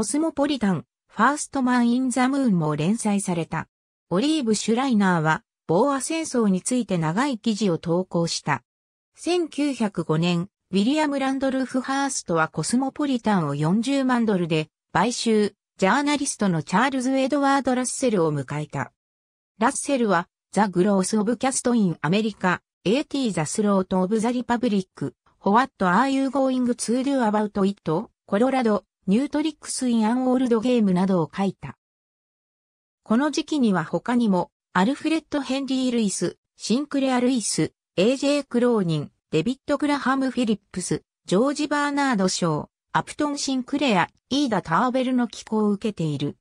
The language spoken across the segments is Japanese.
コスモポリタン、ファーストマン・イン・ザ・ムーンも連載された。オリーブ・シュライナーは、ボーア戦争について長い記事を投稿した。1905年、ウィリアム・ランドルフ・ハーストはコスモポリタンを40万ドルで買収、ジャーナリストのチャールズ・エドワード・ラッセルを迎えた。ラッセルは、ザ・グロース・オブ・キャスト・イン・アメリカ、AT・ ザ・スロート・オブ・ザ・リパブリック、ホワット・アー・ユー・ゴーイング・ツー・ドゥ・アバウト・イット、コロラド、ニュートリックス・イン・アン・オールド・ゲームなどを書いた。この時期には他にも、アルフレッド・ヘンリー・ルイス、シンクレア・ルイス、A.J. クローニン、デビット・グラハム・フィリップス、ジョージ・バーナード・ショー、アプトン・シンクレア、イーダ・ターベルの寄稿を受けている。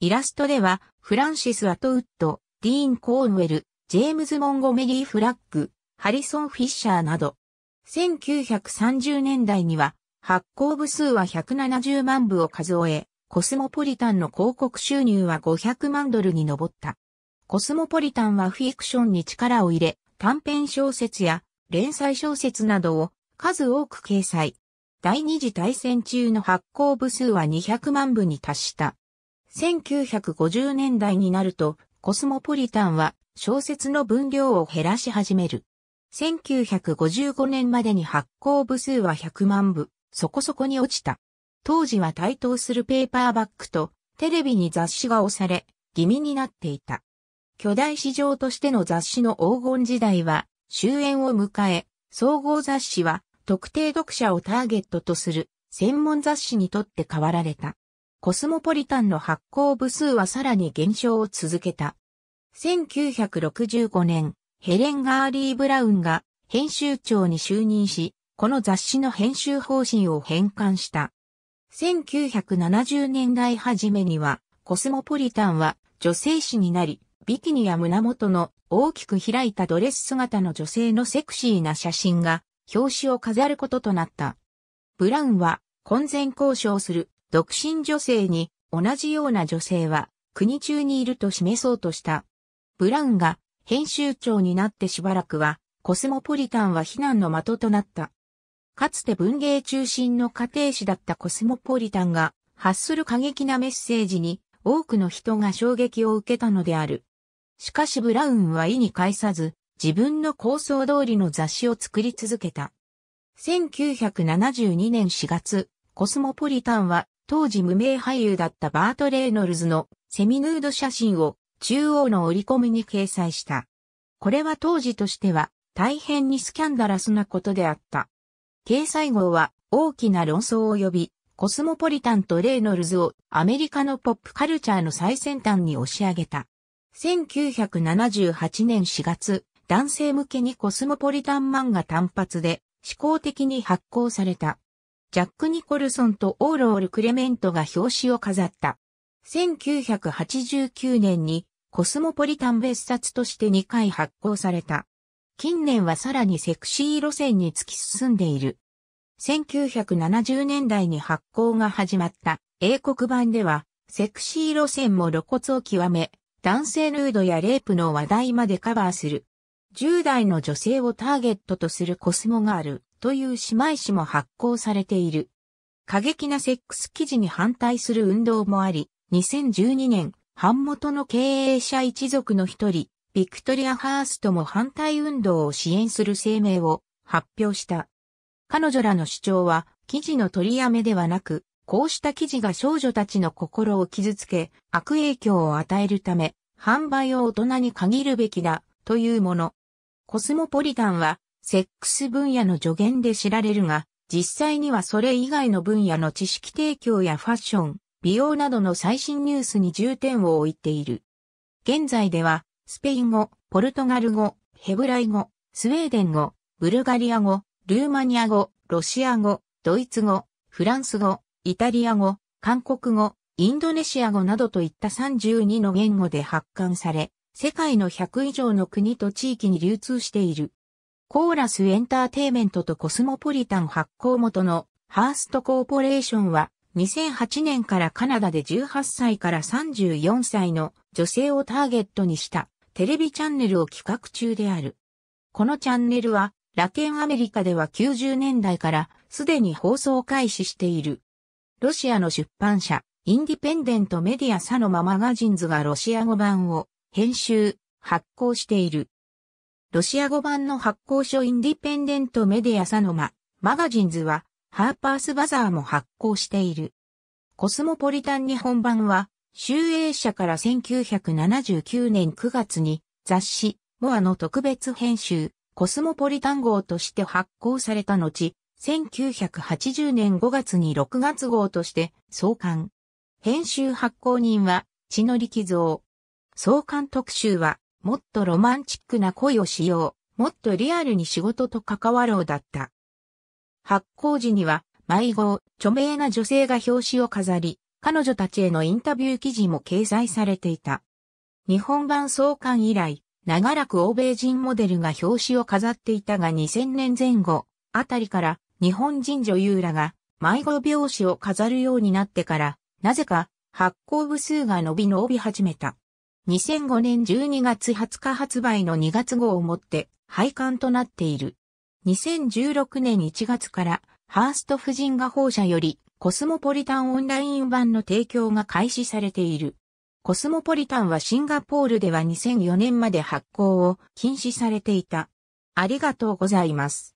イラストでは、フランシス・アトウッド、ディーン・コーンウェル、ジェームズ・モンゴメリー・フラッグ、ハリソン・フィッシャーなど、1930年代には発行部数は170万部を数え、コスモポリタンの広告収入は500万ドルに上った。コスモポリタンはフィクションに力を入れ、短編小説や連載小説などを数多く掲載。第二次大戦中の発行部数は200万部に達した。1950年代になると、コスモポリタンは小説の分量を減らし始める。1955年までに発行部数は100万部。そこそこに落ちた。当時は台頭するペーパーバックとテレビに雑誌が押され、気味になっていた。巨大市場としての雑誌の黄金時代は終焉を迎え、総合雑誌は特定読者をターゲットとする専門雑誌にとって変わられた。コスモポリタンの発行部数はさらに減少を続けた。1965年、ヘレン・ガーリー・ブラウンが編集長に就任し、この雑誌の編集方針を変換した。1970年代初めには、コスモポリタンは女性誌になり、ビキニや胸元の大きく開いたドレス姿の女性のセクシーな写真が表紙を飾ることとなった。ブラウンは婚前交渉する独身女性に同じような女性は国中にいると示そうとした。ブラウンが編集長になってしばらくはコスモポリタンは非難の的となった。かつて文芸中心の家庭師だったコスモポリタンが発する過激なメッセージに多くの人が衝撃を受けたのである。しかしブラウンは意に介さず、自分の構想通りの雑誌を作り続けた。1972年4月、コスモポリタンは当時無名俳優だったバート・レイノルズのセミヌード写真を中央の折り込みに掲載した。これは当時としては大変にスキャンダラスなことであった。掲載号は大きな論争を呼び、コスモポリタンとレイノルズをアメリカのポップカルチャーの最先端に押し上げた。1978年4月、男性向けにコスモポリタン漫画単発で思考的に発行された。ジャック・ニコルソンとオーロール・クレメントが表紙を飾った。1989年にコスモポリタン別冊として2回発行された。近年はさらにセクシー路線に突き進んでいる。1970年代に発行が始まった英国版では、セクシー路線も露骨を極め、男性ヌードやレイプの話題までカバーする。10代の女性をターゲットとするコスモがあるという姉妹誌も発行されている。過激なセックス記事に反対する運動もあり、2012年、版元の経営者一族の一人、ビクトリア・ハーストも反対運動を支援する声明を発表した。彼女らの主張は、記事の取りやめではなく、こうした記事が少女たちの心を傷つけ、悪影響を与えるため、販売を大人に限るべきだ、というもの。コスモポリタンは、セックス分野の助言で知られるが、実際にはそれ以外の分野の知識提供やファッション、美容などの最新ニュースに重点を置いている。現在では、スペイン語、ポルトガル語、ヘブライ語、スウェーデン語、ブルガリア語、ルーマニア語、ロシア語、ドイツ語、フランス語、イタリア語、韓国語、インドネシア語などといった32の言語で発刊され、世界の100以上の国と地域に流通している。コーラスエンターテイメントとコスモポリタン発行元のハーストコーポレーションは2008年からカナダで18歳から34歳の女性をターゲットにしたテレビチャンネルを企画中である。このチャンネルは、ラテンアメリカでは90年代からすでに放送開始している。ロシアの出版社、インディペンデントメディアサノママガジンズがロシア語版を編集、発行している。ロシア語版の発行書インディペンデントメディアサノマ、マガジンズは、ハーパースバザーも発行している。コスモポリタン日本版は、集英社から1979年9月に雑誌モアの特別編集コスモポリタン号として発行された後、1980年5月に6月号として創刊。編集発行人は血の力蔵。創刊特集はもっとロマンチックな恋をしよう、もっとリアルに仕事と関わろうだった。発行時には迷子、著名な女性が表紙を飾り、彼女たちへのインタビュー記事も掲載されていた。日本版創刊以来、長らく欧米人モデルが表紙を飾っていたが2000年前後、あたりから日本人女優らが迷子表紙を飾るようになってから、なぜか発行部数が伸び伸び始めた。2005年12月20日発売の2月号をもって廃刊となっている。2016年1月からハースト夫人が放射よりコスモポリタンオンライン版の提供が開始されている。コスモポリタンはシンガポールでは2004年まで発行を禁止されていた。ありがとうございます。